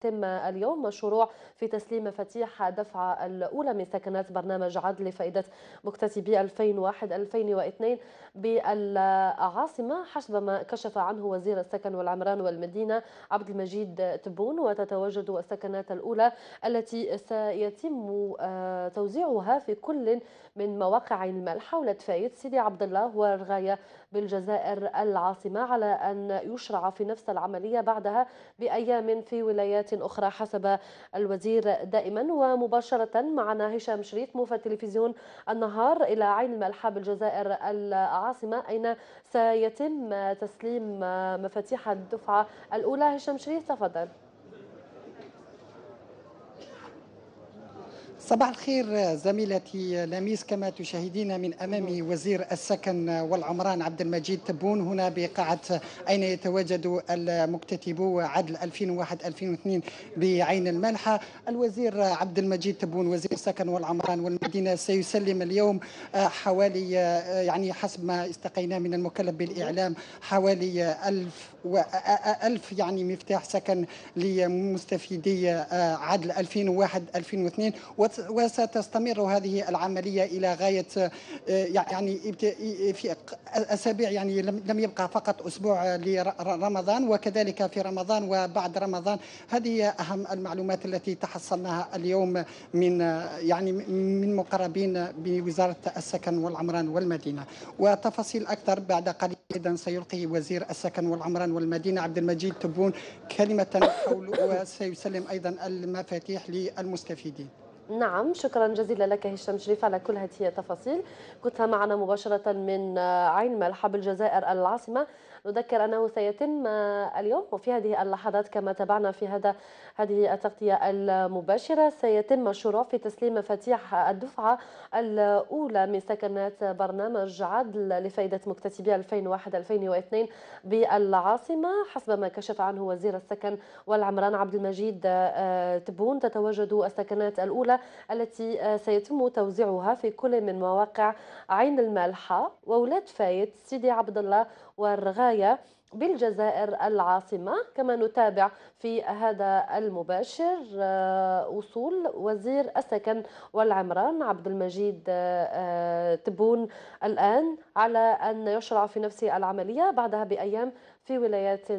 تم اليوم مشروع في تسليم مفاتيح دفعة الأولى من سكنات برنامج عدل لفائدة مكتسبي 2001-2002 بالعاصمة حسب ما كشف عنه وزير السكن والعمران والمدينة عبد المجيد تبون وتتواجد السكنات الأولى التي سيتم آه، توزيعها في كل من مواقع الملح ولدفايت سيدي عبد الله والغاية بالجزائر العاصمة على أن يشرع في نفس العملية بعدها بأيام في ولايات ومواضيع أخرى حسب الوزير دائما ومباشرة معنا هشام شريف موفى تلفزيون النهار إلى عين الملحة بالجزائر العاصمة أين سيتم تسليم مفاتيح الدفعة الأولى هشام شريف تفضل صباح الخير زميلتي لميس كما تشاهدين من امامي وزير السكن والعمران عبد المجيد تبون هنا بقاعه اين يتواجد المكتتبو عدل 2001 2002 بعين الملحه الوزير عبد المجيد تبون وزير السكن والعمران والمدينه سيسلم اليوم حوالي يعني حسب ما استقينا من المكلف بالاعلام حوالي 1000 و 1000 يعني مفتاح سكن لمستفيدي عدل 2001 2002 وستستمر هذه العملية إلى غاية آه، يعني في أسابيع يعني لم يبقى فقط أسبوع لرمضان وكذلك في رمضان وبعد رمضان هذه أهم المعلومات التي تحصلناها اليوم من آه، يعني من مقربين بوزارة السكن والعمران والمدينة وتفاصيل أكثر بعد قليل إذا سيلقي وزير السكن والعمران والمدينة عبد المجيد تبون كلمة حول وسيسلم أيضا المفاتيح للمستفيدين نعم شكرا جزيلا لك هشام شريف على كل هذه التفاصيل كنت معنا مباشرة من آه، عين ملحب الجزائر العاصمة نذكر أنه سيتم آه، اليوم وفي هذه اللحظات كما تابعنا في هذا هذه التغطية المباشرة سيتم الشروع في تسليم مفاتيح الدفعة الأولى من سكنات برنامج عدل لفائدة مكتسبي 2001-2002 بالعاصمة حسب ما كشف عنه وزير السكن والعمران عبد المجيد آه، تبون تتواجد السكنات الأولى التي آه، سيتم توزيعها في كل من مواقع عين المالحة وولاد فايت سيدي عبد الله والرغاية بالجزائر العاصمة كما نتابع في هذا المباشر آه، وصول وزير السكن والعمران عبد المجيد آه، تبون الآن على أن يشرع في نفس العملية بعدها بأيام في ولايات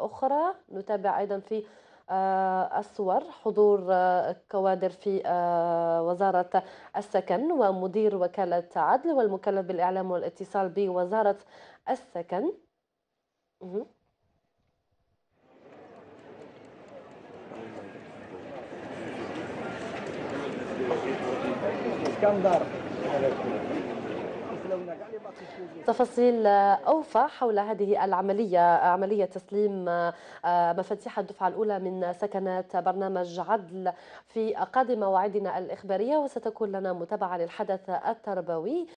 أخرى نتابع أيضا في آه، الصور حضور آه، كوادر في آه، وزارة السكن ومدير وكالة عدل والمكلف بالإعلام والاتصال بوزارة السكن اسكندر تفاصيل أوفى حول هذه العملية عملية تسليم آه، مفاتيح الدفعة الأولى من سكنات برنامج عدل في قادم مواعيدنا الإخبارية وستكون لنا متابعة للحدث التربوي